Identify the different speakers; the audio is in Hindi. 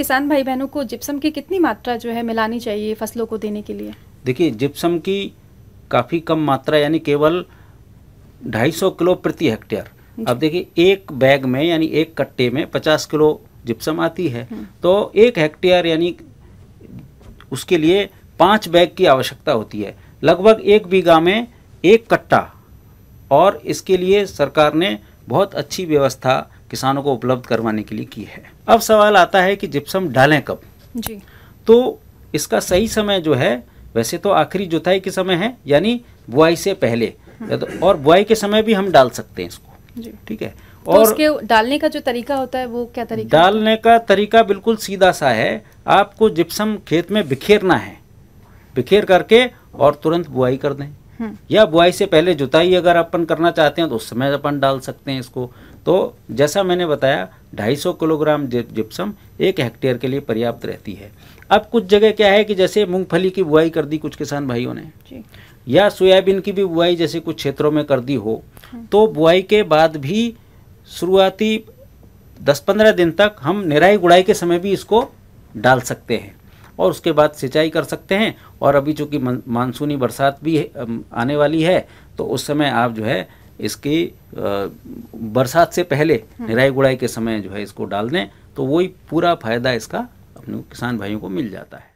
Speaker 1: किसान भाई बहनों को जिप्सम की कितनी मात्रा जो है मिलानी चाहिए फसलों को देने के लिए देखिए जिप्सम की काफ़ी कम मात्रा यानी केवल 250 किलो प्रति हेक्टेयर अब देखिए एक बैग में यानी एक कट्टे में 50 किलो जिप्सम आती है हम्म। तो एक हेक्टेयर यानी उसके लिए पाँच बैग की आवश्यकता होती है लगभग एक बीघा में एक कट्टा और इसके लिए सरकार ने बहुत अच्छी व्यवस्था किसानों को उपलब्ध करवाने के लिए की है अब सवाल आता है कि जिप्सम डालें कब जी तो इसका सही समय जो है वैसे तो आखिरी जुताई के समय है यानी बुआई से पहले तो और बुआई के समय भी हम डाल सकते हैं इसको ठीक है तो और उसके डालने का जो तरीका होता है वो क्या तरीका डालने का तरीका बिल्कुल सीधा सा है आपको जिप्सम खेत में बिखेरना है बिखेर करके और तुरंत बुआई कर दें हम्म। या बुआई से पहले जुताई अगर अपन करना चाहते हैं तो उस समय अपन डाल सकते हैं इसको तो जैसा मैंने बताया 250 किलोग्राम जिप्सम एक हेक्टेयर के लिए पर्याप्त रहती है अब कुछ जगह क्या है कि जैसे मूंगफली की बुआई कर दी कुछ किसान भाइयों ने या सोयाबीन की भी बुआई जैसे कुछ क्षेत्रों में कर दी हो हम्म। तो बुआई के बाद भी शुरुआती 10-15 दिन तक हम निराई गुड़ाई के समय भी इसको डाल सकते हैं और उसके बाद सिंचाई कर सकते हैं और अभी चूँकि मानसूनी बरसात भी आने वाली है तो उस समय आप जो है इसकी बरसात से पहले हम्म। निराई गुड़ाई के समय जो है इसको डाल दें तो वही पूरा फायदा इसका अपने किसान भाइयों को मिल जाता है